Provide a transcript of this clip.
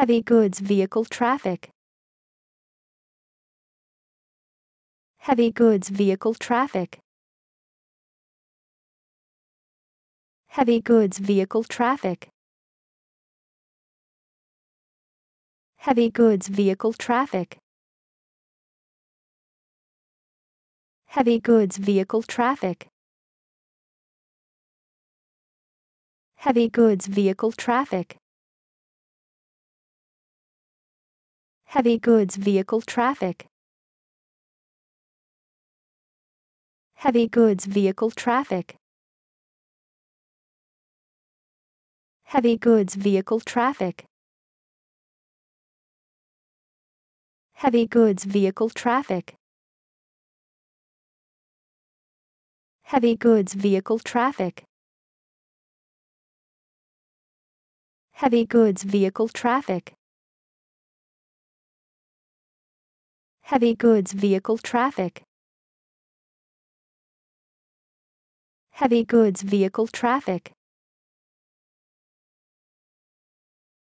Heavy goods vehicle traffic. Heavy goods vehicle traffic. Heavy goods vehicle traffic. Heavy goods vehicle traffic. Heavy goods vehicle traffic. Heavy goods vehicle traffic. Heavy goods vehicle traffic. Heavy goods vehicle traffic. Heavy goods vehicle traffic. Heavy goods vehicle traffic. Heavy goods vehicle traffic. Heavy goods vehicle traffic. Heavy goods vehicle traffic. Heavy goods vehicle traffic.